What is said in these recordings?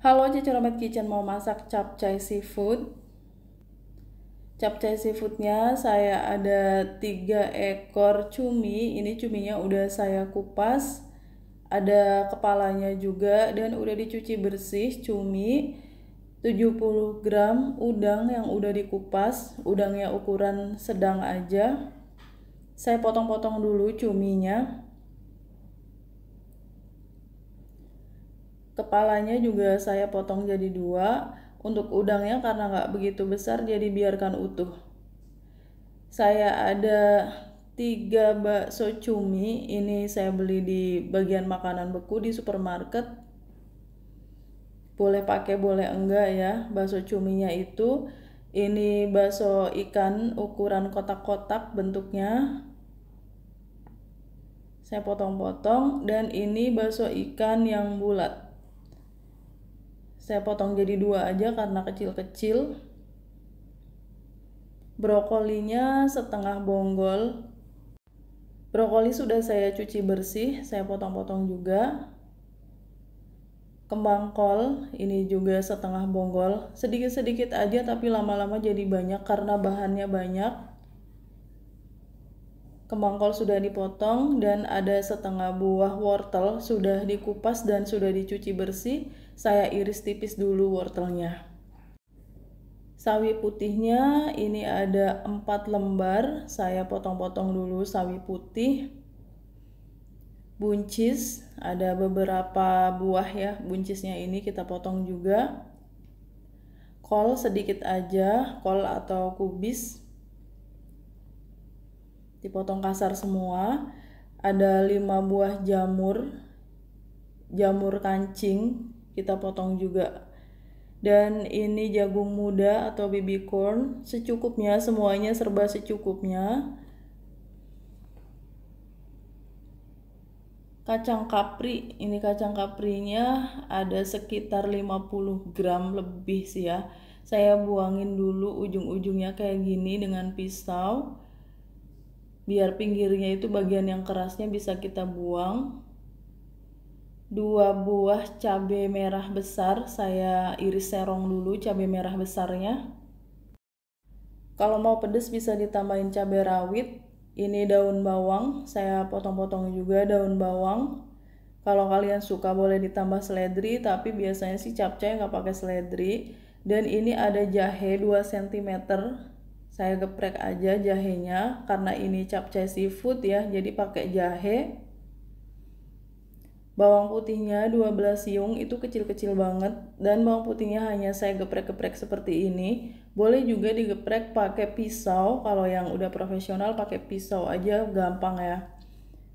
Halo Cici Kitchen mau masak capcay seafood. Capcay seafoodnya saya ada tiga ekor cumi. Ini cuminya udah saya kupas. Ada kepalanya juga dan udah dicuci bersih cumi. 70 gram udang yang udah dikupas. Udangnya ukuran sedang aja. Saya potong-potong dulu cuminya. Kepalanya juga saya potong jadi dua. Untuk udangnya karena nggak begitu besar jadi biarkan utuh. Saya ada tiga bakso cumi. Ini saya beli di bagian makanan beku di supermarket. Boleh pakai boleh enggak ya bakso cuminya itu. Ini bakso ikan ukuran kotak-kotak bentuknya. Saya potong-potong dan ini bakso ikan yang bulat saya potong jadi dua aja karena kecil-kecil brokolinya setengah bonggol brokoli sudah saya cuci bersih saya potong-potong juga kembang kol ini juga setengah bonggol sedikit-sedikit aja tapi lama-lama jadi banyak karena bahannya banyak kembang kol sudah dipotong dan ada setengah buah wortel sudah dikupas dan sudah dicuci bersih saya iris tipis dulu wortelnya. Sawi putihnya ini ada empat lembar, saya potong-potong dulu sawi putih. Buncis, ada beberapa buah ya, buncisnya ini kita potong juga. Kol sedikit aja, kol atau kubis. Dipotong kasar semua. Ada 5 buah jamur, jamur kancing kita potong juga dan ini jagung muda atau baby corn secukupnya semuanya serba secukupnya kacang kapri ini kacang kaprinya ada sekitar 50 gram lebih sih ya saya buangin dulu ujung-ujungnya kayak gini dengan pisau biar pinggirnya itu bagian yang kerasnya bisa kita buang dua buah cabe merah besar saya iris serong dulu cabe merah besarnya kalau mau pedes bisa ditambahin cabe rawit ini daun bawang saya potong-potong juga daun bawang kalau kalian suka boleh ditambah seledri tapi biasanya sih capcay nggak pakai seledri dan ini ada jahe 2 cm saya geprek aja jahenya karena ini capcay seafood ya jadi pakai jahe Bawang putihnya 12 siung itu kecil-kecil banget dan bawang putihnya hanya saya geprek-geprek seperti ini. Boleh juga digeprek pakai pisau kalau yang udah profesional pakai pisau aja gampang ya.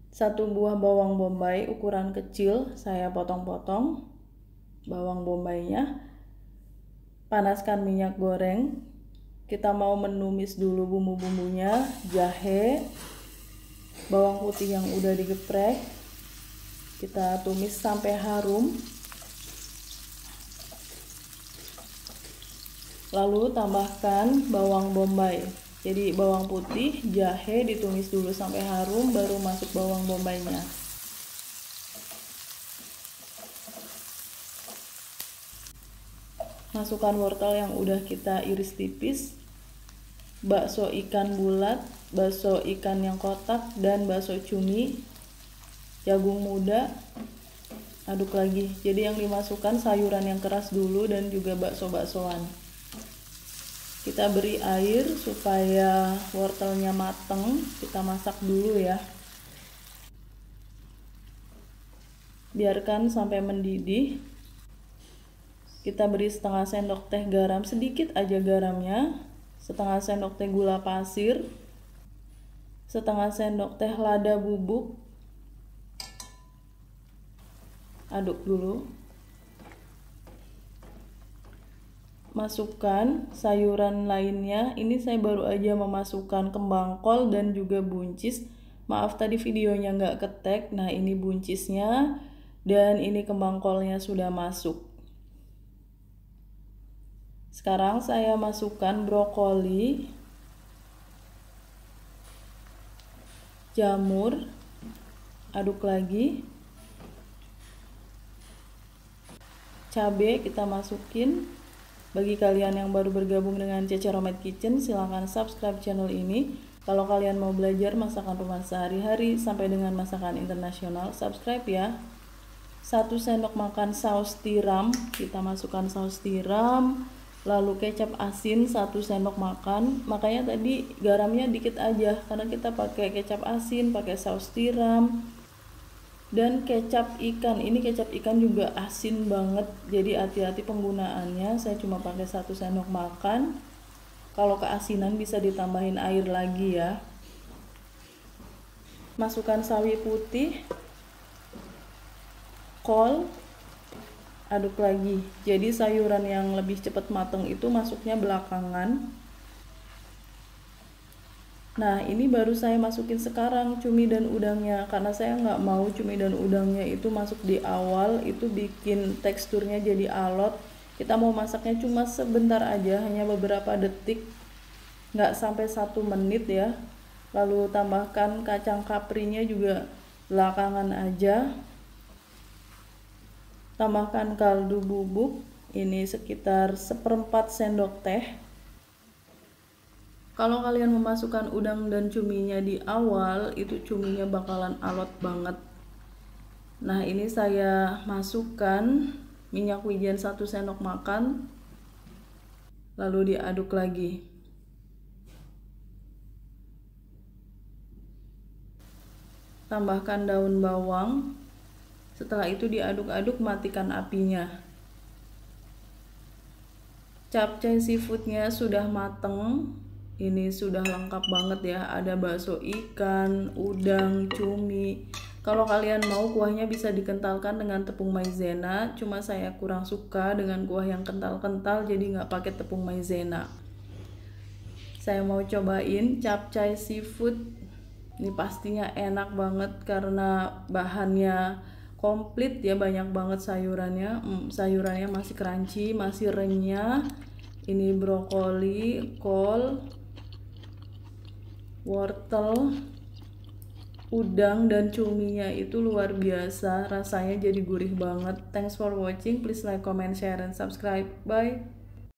Satu buah bawang bombay ukuran kecil saya potong-potong bawang bombaynya. Panaskan minyak goreng. Kita mau menumis dulu bumbu-bumbunya, jahe, bawang putih yang udah digeprek, kita tumis sampai harum lalu tambahkan bawang bombay jadi bawang putih jahe ditumis dulu sampai harum baru masuk bawang bombaynya masukkan wortel yang udah kita iris tipis bakso ikan bulat bakso ikan yang kotak dan bakso cumi jagung muda aduk lagi jadi yang dimasukkan sayuran yang keras dulu dan juga bakso-baksoan kita beri air supaya wortelnya mateng kita masak dulu ya biarkan sampai mendidih kita beri setengah sendok teh garam sedikit aja garamnya setengah sendok teh gula pasir setengah sendok teh lada bubuk aduk dulu masukkan sayuran lainnya ini saya baru aja memasukkan kembang kol dan juga buncis maaf tadi videonya nggak ketek nah ini buncisnya dan ini kembang kolnya sudah masuk sekarang saya masukkan brokoli jamur aduk lagi cabai kita masukin. Bagi kalian yang baru bergabung dengan Cece Romet Kitchen, silahkan subscribe channel ini. Kalau kalian mau belajar masakan rumah sehari-hari sampai dengan masakan internasional, subscribe ya. Satu sendok makan saus tiram, kita masukkan saus tiram, lalu kecap asin satu sendok makan. Makanya tadi garamnya dikit aja karena kita pakai kecap asin, pakai saus tiram, dan kecap ikan ini kecap ikan juga asin banget jadi hati-hati penggunaannya saya cuma pakai satu sendok makan kalau keasinan bisa ditambahin air lagi ya masukkan sawi putih kol aduk lagi jadi sayuran yang lebih cepat mateng itu masuknya belakangan Nah ini baru saya masukin sekarang cumi dan udangnya karena saya nggak mau cumi dan udangnya itu masuk di awal itu bikin teksturnya jadi alot. Kita mau masaknya cuma sebentar aja hanya beberapa detik nggak sampai satu menit ya. Lalu tambahkan kacang kaprinya juga belakangan aja. Tambahkan kaldu bubuk ini sekitar seperempat sendok teh kalau kalian memasukkan udang dan cuminya di awal itu cuminya bakalan alot banget nah ini saya masukkan minyak wijen 1 sendok makan lalu diaduk lagi tambahkan daun bawang setelah itu diaduk-aduk matikan apinya capcay seafoodnya sudah mateng ini sudah lengkap banget ya ada bakso ikan udang cumi kalau kalian mau kuahnya bisa dikentalkan dengan tepung maizena cuma saya kurang suka dengan kuah yang kental-kental jadi nggak pakai tepung maizena saya mau cobain capcay seafood ini pastinya enak banget karena bahannya komplit ya banyak banget sayurannya hmm, sayurannya masih crunchy masih renyah ini brokoli kol wortel udang dan cuminya itu luar biasa rasanya jadi gurih banget thanks for watching please like comment share and subscribe bye